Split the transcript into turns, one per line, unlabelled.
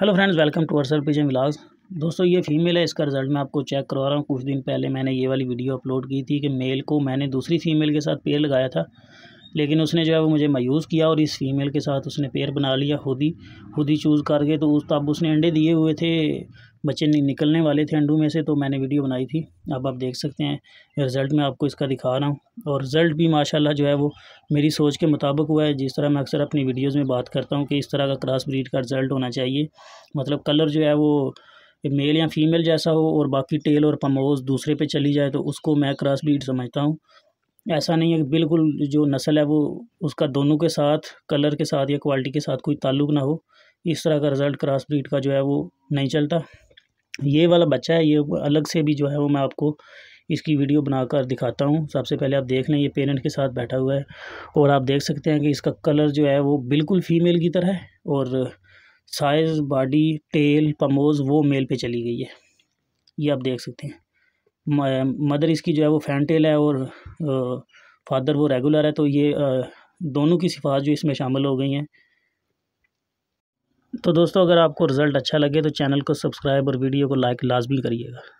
hello friends welcome to अरसल pigeon blogs दोस्तों ये फीमेल है इसका रिजल्ट मैं आपको चेक करवा रहा हूँ कुछ दिन पहले मैंने ये वाली वीडियो अपलोड की थी कि मेल को मैंने दूसरी फीमेल के साथ पेयर लगाया था लेकिन उसने जो है वो मुझे मायूस किया और इस फीमेल के साथ उसने पेयर बना लिया खुद ही खुद ही चूज़ करके तो उस तब उसने अंडे दिए हुए थे बच्चे निकलने वाले थे अंडू में से तो मैंने वीडियो बनाई थी अब आप देख सकते हैं रिज़ल्ट मैं आपको इसका दिखा रहा हूँ और रिज़ल्ट भी माशाल्लाह जो है वो मेरी सोच के मुताबिक हुआ है जिस तरह मैं अक्सर अपनी वीडियोज़ में बात करता हूँ कि इस तरह का क्रॉस ब्रीड का रिज़ल्ट होना चाहिए मतलब कलर जो है वो मेल या फीमेल जैसा हो और बाकी टेल और पमोज दूसरे पे चली जाए तो उसको मैं क्रॉस ब्रीड समझता हूँ ऐसा नहीं है कि बिल्कुल जो नस्ल है वो उसका दोनों के साथ कलर के साथ या क्वालिटी के साथ कोई ताल्लुक ना हो इस तरह का रिज़ल्ट क्रॉस ब्रीड का जो है वो नहीं चलता ये वाला बच्चा है ये अलग से भी जो है वो मैं आपको इसकी वीडियो बनाकर दिखाता हूँ सबसे पहले आप देख लें ये पेरेंट के साथ बैठा हुआ है और आप देख सकते हैं कि इसका कलर जो है वो बिल्कुल फ़ीमेल की तरह है और साइज़ बॉडी टेल पमोज वो मेल पे चली गई है ये आप देख सकते हैं मदर इसकी जो है वो फैन टेल है और फादर वो रेगुलर है तो ये दोनों की सिफात जो इसमें शामिल हो गई हैं तो दोस्तों अगर आपको रिज़ल्ट अच्छा लगे तो चैनल को सब्सक्राइब और वीडियो को लाइक लाजमी करिएगा